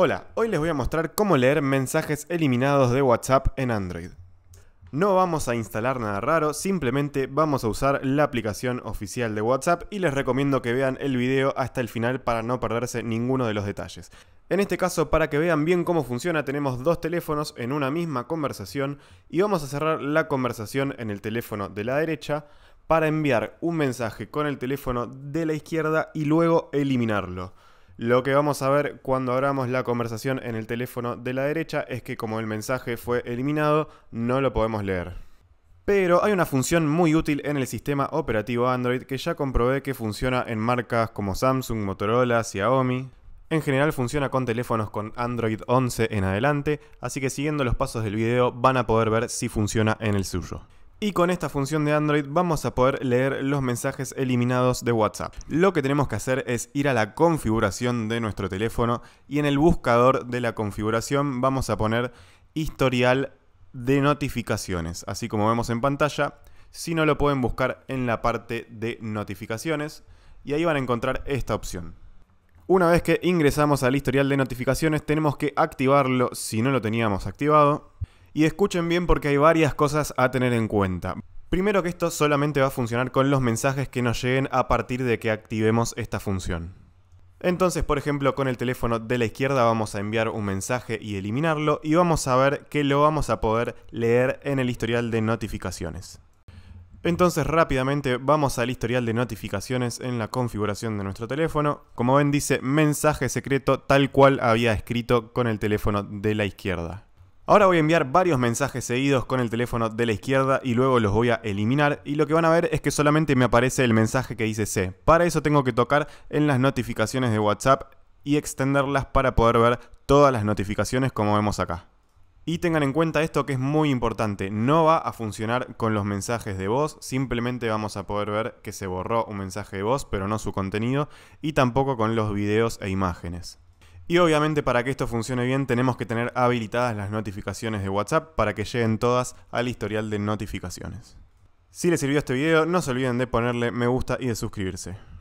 Hola, hoy les voy a mostrar cómo leer mensajes eliminados de WhatsApp en Android. No vamos a instalar nada raro, simplemente vamos a usar la aplicación oficial de WhatsApp y les recomiendo que vean el video hasta el final para no perderse ninguno de los detalles. En este caso, para que vean bien cómo funciona, tenemos dos teléfonos en una misma conversación y vamos a cerrar la conversación en el teléfono de la derecha para enviar un mensaje con el teléfono de la izquierda y luego eliminarlo. Lo que vamos a ver cuando abramos la conversación en el teléfono de la derecha es que como el mensaje fue eliminado, no lo podemos leer. Pero hay una función muy útil en el sistema operativo Android que ya comprobé que funciona en marcas como Samsung, Motorola, Xiaomi. En general funciona con teléfonos con Android 11 en adelante, así que siguiendo los pasos del video van a poder ver si funciona en el suyo. Y con esta función de Android vamos a poder leer los mensajes eliminados de WhatsApp. Lo que tenemos que hacer es ir a la configuración de nuestro teléfono y en el buscador de la configuración vamos a poner historial de notificaciones. Así como vemos en pantalla, si no lo pueden buscar en la parte de notificaciones y ahí van a encontrar esta opción. Una vez que ingresamos al historial de notificaciones tenemos que activarlo si no lo teníamos activado y escuchen bien porque hay varias cosas a tener en cuenta. Primero que esto solamente va a funcionar con los mensajes que nos lleguen a partir de que activemos esta función. Entonces, por ejemplo, con el teléfono de la izquierda vamos a enviar un mensaje y eliminarlo y vamos a ver que lo vamos a poder leer en el historial de notificaciones. Entonces rápidamente vamos al historial de notificaciones en la configuración de nuestro teléfono. Como ven dice mensaje secreto tal cual había escrito con el teléfono de la izquierda. Ahora voy a enviar varios mensajes seguidos con el teléfono de la izquierda y luego los voy a eliminar y lo que van a ver es que solamente me aparece el mensaje que dice C. Para eso tengo que tocar en las notificaciones de WhatsApp y extenderlas para poder ver todas las notificaciones como vemos acá. Y tengan en cuenta esto que es muy importante, no va a funcionar con los mensajes de voz, simplemente vamos a poder ver que se borró un mensaje de voz, pero no su contenido, y tampoco con los videos e imágenes. Y obviamente para que esto funcione bien tenemos que tener habilitadas las notificaciones de WhatsApp para que lleguen todas al historial de notificaciones. Si les sirvió este video, no se olviden de ponerle me gusta y de suscribirse.